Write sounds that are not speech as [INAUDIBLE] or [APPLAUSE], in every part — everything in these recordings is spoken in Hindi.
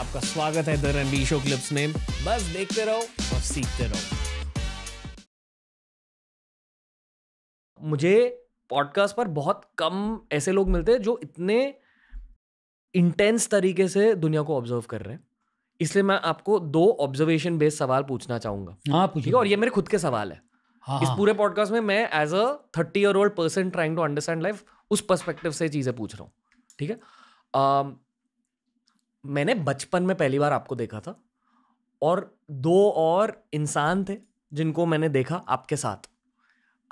आपका स्वागत है द रणबीर शो क्लिप्स में बस देखते रहो और सीखते रहो मुझे पॉडकास्ट पर बहुत कम ऐसे लोग मिलते हैं जो इतने इंटेंस तरीके से दुनिया को ऑब्जर्व कर रहे हैं इसलिए मैं आपको दो ऑब्जर्वेशन बेस्ड सवाल पूछना चाहूंगा हाँ पूछिए और ये मेरे खुद के सवाल है हाँ, इस हाँ। पूरे पॉडकास्ट में मैं as a thirty year old person trying to understand life उस पर्सपेक्टिव से चीज़ें पूछ रहा हूँ ठीक है मैंने बचपन में पहली बार आपको देखा था और दो और इंसान थे जिनको मैंने देखा आपके साथ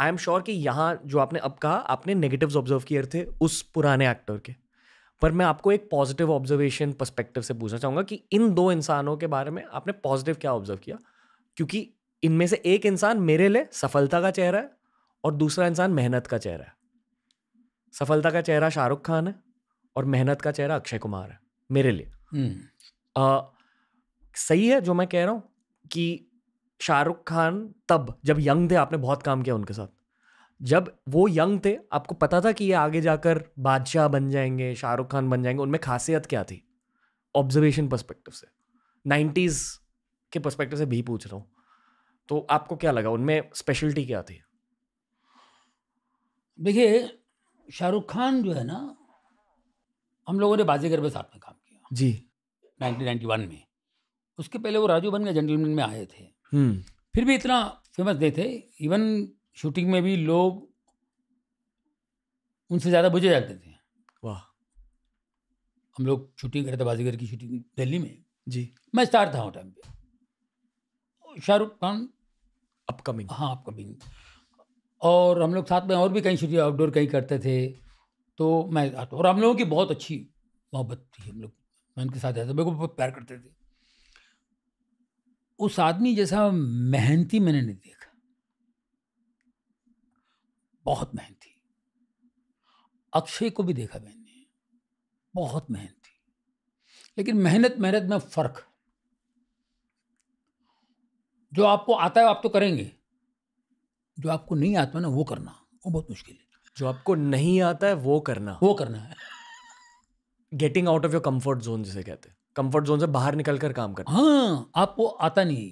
आई एम श्योर कि यहाँ जो आपने अब कहा आपने नेगेटिव्स ऑब्जर्व किए थे उस पुराने एक्टर के पर मैं आपको एक पॉजिटिव ऑब्जर्वेशन पर्सपेक्टिव से पूछना चाहूँगा कि इन दो इंसानों के बारे में आपने पॉजिटिव क्या ऑब्जर्व किया क्योंकि इनमें से एक इंसान मेरे लिए सफलता का चेहरा है और दूसरा इंसान मेहनत का चेहरा है सफलता का चेहरा शाहरुख खान है और मेहनत का चेहरा अक्षय कुमार है मेरे लिए आ, हम्म। सही है जो मैं कह रहा हूँ कि शाहरुख खान तब जब यंग थे आपने बहुत काम किया उनके साथ जब वो यंग थे आपको पता था कि ये आगे जाकर बादशाह बन जाएंगे शाहरुख खान बन जाएंगे उनमें खासियत क्या थी ऑब्जर्वेशन परस्पेक्टिव से नाइन्टीज़ के परस्पेक्टिव से भी पूछ रहा हूँ तो आपको क्या लगा उनमें स्पेशलिटी क्या थी देखिए शाहरुख खान जो है ना हम लोगों ने बाजीगर में साथ में काम जी 1991 में उसके पहले वो राजू बन गए जेंटलमैन में आए थे हम्म। फिर भी इतना फेमस नहीं थे इवन शूटिंग में भी लोग उनसे ज़्यादा बुझे जाते थे वाह हम लोग शूटिंग करते बाजीगर की शूटिंग दिल्ली में जी मैं स्टार था वो टाइम पे शाहरुख खान अपकमिंग हाँ अपकमिंग और हम लोग साथ में और भी कहीं शूटिंग आउटडोर कहीं करते थे तो मैं और हम लोगों की बहुत अच्छी मोहब्बत थी हम लोग मैं उनके साथ रहता मेरे को प्यार करते थे उस आदमी जैसा मेहनती मैंने नहीं देखा बहुत मेहनती अक्षय को भी देखा मैंने बहुत मेहनती लेकिन मेहनत मेहनत में फर्क जो आपको आता है आप तो करेंगे जो आपको नहीं आता ना वो करना वो बहुत मुश्किल है जो आपको नहीं आता है वो करना वो करना है getting out of your comfort zone जिसे कहते हैं कंफर्ट जोन से बाहर निकल कर काम करना हाँ आपको आता नहीं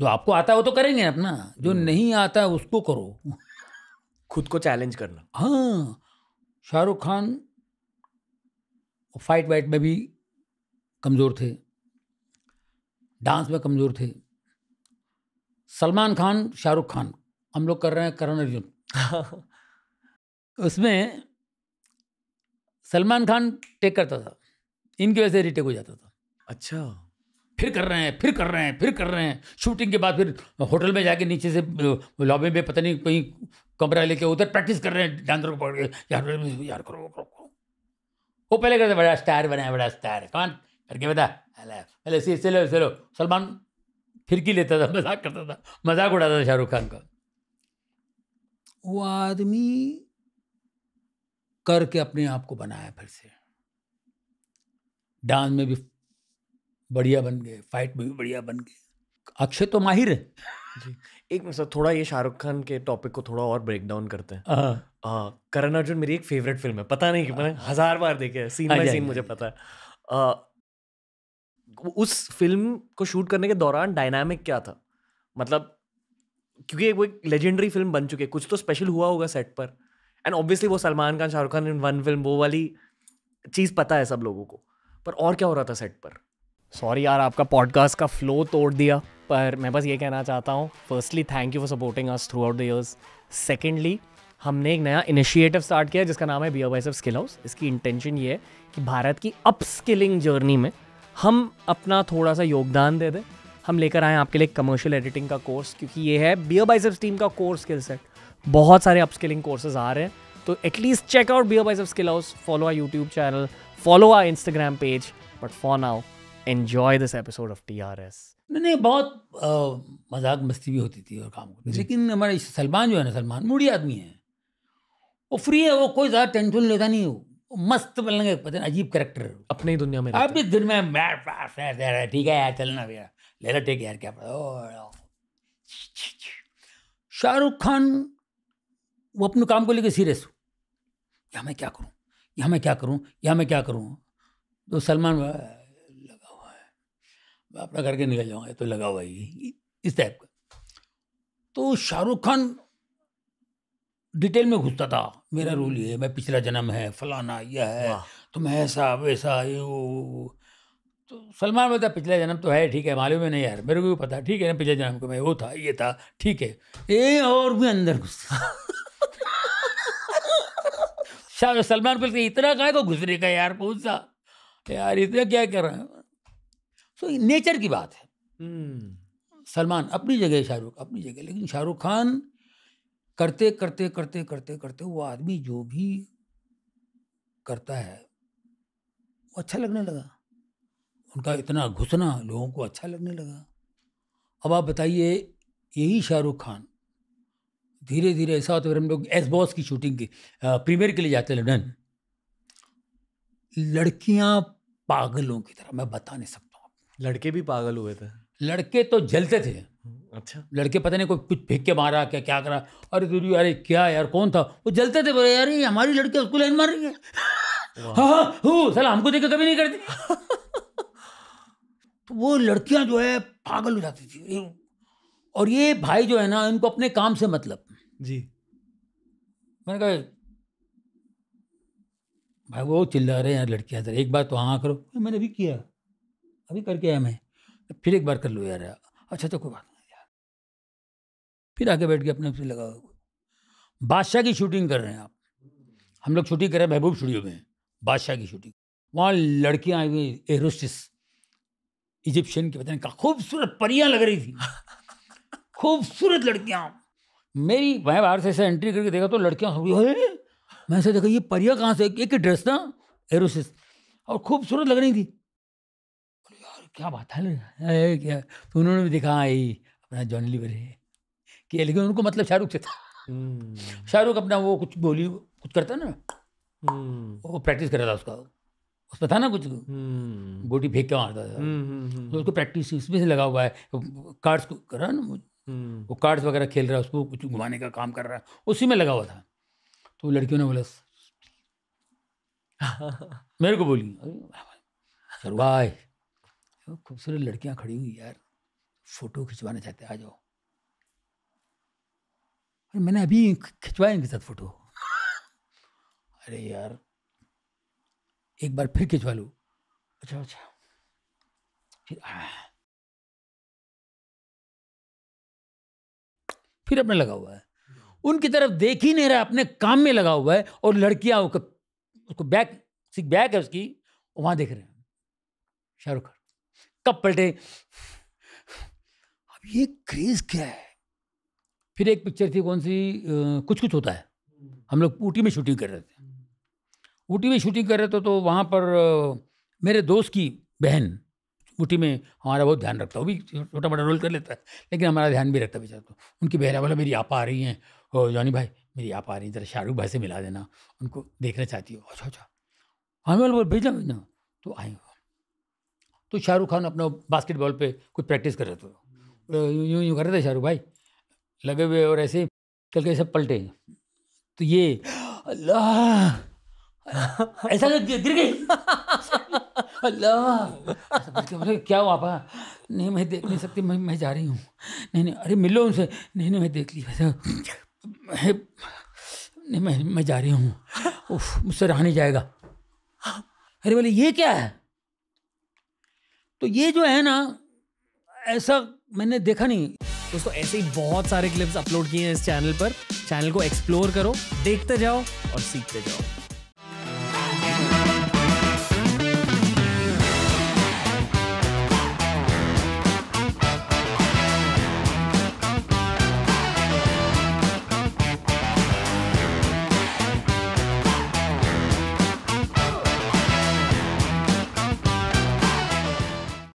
जो आपको आता है वो तो करेंगे अपना जो हम्म। नहीं आता है उसको करो खुद को चैलेंज करना हाँ शाहरुख खान फाइट वाइट में भी कमज़ोर थे डांस में कमज़ोर थे सलमान खान शाहरुख खान हम लोग कर रहे हैं करण अर्जुन [LAUGHS] उसमें सलमान खान टेक करता था इनकी वजह से रिटेक हो जाता था अच्छा फिर कर रहे हैं फिर कर रहे हैं फिर कर रहे हैं शूटिंग के बाद फिर होटल में जाके नीचे से लॉबी में पता नहीं कहीं कमरा लेके उधर प्रैक्टिस कर रहे हैं डांसर को पकड़ के यार यार करो करो करो वो पहले करते बड़ा स्टार बनाया बड़ा स्टार कौन करके बता अले सी चलो चलो सलमान फिरकी लेता था मजाक करता था मजाक उड़ाता था शाहरुख खान का वो आदमी करके अपने आप को बनाया फिर से डांस में भी बढ़िया बन गए फाइट में भी बढ़िया बन गए अक्षय तो माहिर है जी एक मिनट सर थोड़ा ये शाहरुख खान के टॉपिक को थोड़ा और ब्रेक डाउन करते हैं हाँ। करण अर्जुन मेरी एक फेवरेट फिल्म है पता नहीं कि मैंने हाँ। हजार बार देखे सीन बाय सीन मुझे हाँ पता है आ, उस फिल्म को शूट करने के दौरान डायनामिक क्या था मतलब क्योंकि वो एक लेजेंडरी फिल्म बन चुकी है कुछ तो स्पेशल हुआ होगा सेट पर एंड ऑब्वियसली वो Salman Khan Shahrukh Khan in one film वो वाली चीज़ पता है सब लोगों को पर और क्या हो रहा था सेट पर सॉरी यार आपका पॉडकास्ट का फ्लो तोड़ दिया पर मैं बस ये कहना चाहता हूँ firstly thank you for supporting us throughout the years secondly हमने एक नया इनिशिएटिव स्टार्ट किया जिसका नाम है be vice of skill house इसकी इंटेंशन ये है कि भारत की अपस्किलिंग जर्नी में हम अपना थोड़ा सा योगदान दे दें हम लेकर आए आपके लिए कमर्शियल एडिटिंग का कोर्स क्योंकि ये है बियर बाइसेप्स टीम का कोर स्किल सेट बहुत सारे अपस्किलिंग कोर्सेज आ रहे हैं तो at least check out BeerBiceps skill house follow our YouTube channel follow our Instagram page but for now enjoy this episode of T R S नहीं नहीं बहुत मजाक मस्ती भी होती थी और काम होती लेकिन हमारे सलमान जो है ना सलमान मूडी आदमी है वो फ्री है वो कोई ज़्यादा टेंशन लेता नहीं वो मस्त बनेंगे मतलब पता नहीं अजीब करेक्टर अपने ही दुनिया में अब इस दिन में ठीक है यार चलना भैया ले लो टेक यार क्या शाहरुख खान वो अपने काम को लेकर सीरियस हो यहाँ मैं क्या करूँ यहाँ मैं क्या करूँ यहाँ मैं क्या करूँ तो सलमान लगा हुआ है अपना करके निकल जाऊँगा तो लगा हुआ ही इस टाइप का तो शाहरुख खान डिटेल में घुसता था मेरा रोल ये है मैं पिछला जन्म है फलाना यह है तो मैं ऐसा वैसा ये वो तो सलमान बोलता पिछला जन्म तो है ठीक है मालूम है नहीं यार मेरे को भी पता ठीक है ना पिछले जन्म को मैं वो था ये था ठीक है ए और भी अंदर घुसता [LAUGHS] शाह सलमान से इतना कहा तो गुजरे का यार पहुंचा यार इतना क्या कर रहे हैं सो so, नेचर की बात है हम्म। सलमान अपनी जगह शाहरुख अपनी जगह लेकिन शाहरुख खान करते करते करते करते करते वो आदमी जो भी करता है वो अच्छा लगने लगा उनका इतना घुसना लोगों को अच्छा लगने लगा अब आप बताइए यही शाहरुख खान धीरे धीरे ऐसा होता फिर हम लोग एस बॉस की शूटिंग की प्रीमियर के लिए जाते लंडन लड़कियां पागलों की तरह मैं बता नहीं सकता लड़के भी पागल हुए थे लड़के तो जलते थे अच्छा लड़के पता नहीं कोई कुछ फेंक के मारा क्या क्या करा अरे दूरी तो अरे क्या यार कौन था वो जलते थे बोले यार हमारी लड़की उसको लाइन मार रही है हाँ हाँ हमको देखे कभी नहीं करती [LAUGHS] तो वो लड़कियां जो है पागल हो जाती थी और ये भाई जो है ना इनको अपने काम से मतलब जी मैंने कहा भाई वो चिल्ला रहे हैं यार लड़कियाँ सर एक बार तो हाँ करो मैंने अभी किया अभी करके आया मैं फिर एक बार कर लो यार अच्छा तो कोई बात नहीं यार फिर आगे बैठ के अपने से लगा बादशाह की शूटिंग कर रहे हैं आप हम लोग शूटिंग कर रहे हैं महबूब स्टूडियो में बादशाह की शूटिंग वहाँ लड़कियाँ आई हुई एरोस्टिस इजिप्शियन के पता नहीं खूबसूरत परियाँ लग रही थी खूबसूरत लड़कियाँ मेरी मैं बाहर से ऐसे एंट्री करके देखा तो लड़कियाँ मैं से देखा ये परिया कहाँ से एक ड्रेस था एरोसिस और खूबसूरत लग रही थी यार क्या बात है क्या तो उन्होंने भी देखा हाँ, यही अपना जॉन लिवर है कि लेकिन उनको मतलब शाहरुख से था हम्म। शाहरुख अपना वो कुछ बोली कुछ करता ना हम्म। वो प्रैक्टिस कर रहा था उसका उसमें था ना कुछ हम्म। गोटी फेंक के मारता था तो उसको प्रैक्टिस इसमें से लगा हुआ है कार्ड्स कर करा ना हम्म। वो कार्ड्स वगैरह खेल रहा है उसको कुछ घुमाने का काम कर रहा है उसी में लगा हुआ था तो लड़कियों ने बोला [LAUGHS] मेरे को बोली सर खूबसूरत लड़कियां खड़ी हुई यार फोटो खिंचवाना चाहते आ जाओ अरे मैंने अभी खिंचवाया इनके साथ फोटो [LAUGHS] अरे यार एक बार फिर खिंचवा लूँ अच्छा अच्छा फिर आ, फिर अपने लगा हुआ है उनकी तरफ देख ही नहीं रहा अपने काम में लगा हुआ है और लड़कियां उसको बैक सिक बैक है उसकी वहां देख रहे हैं शाहरुख खान कब पलटे अब ये क्रेज क्या है फिर एक पिक्चर थी कौन सी कुछ कुछ होता है हम लोग ऊटी में शूटिंग कर रहे थे ऊटी में शूटिंग कर रहे थे तो वहाँ पर मेरे दोस्त की बहन मुठ्ठी में हमारा बहुत ध्यान रखता वो भी छोटा मोटा रोल कर लेता है लेकिन हमारा ध्यान भी रखता है बेचारा तो उनकी बहरा वाला मेरी आपा आ रही हैं ओ जॉनी भाई मेरी आपा आ रही है जरा शाहरुख भाई से मिला देना उनको देखना चाहती हो अच्छा अच्छा हाँ बोल बोल भेजना भेजना तो आए तो शाहरुख खान अपना बास्केटबॉल पे कुछ प्रैक्टिस कर रहे थे यूँ यूँ कर रहे थे शाहरुख भाई लगे हुए और ऐसे कल के सब पलटे तो ये अल्लाह ऐसा गिर गई अल्लाह तो क्या हुआ पा नहीं मैं देख नहीं सकती मैं मैं जा रही हूँ नहीं नहीं अरे मिलो उनसे नहीं नहीं मैं देख लिया नहीं मैं मैं जा रही हूँ मुझसे रहा नहीं जाएगा अरे बोले ये क्या है तो ये जो है ना ऐसा मैंने देखा नहीं दोस्तों ऐसे ही बहुत सारे क्लिप्स अपलोड किए हैं इस चैनल पर चैनल को एक्सप्लोर करो देखते जाओ और सीखते जाओ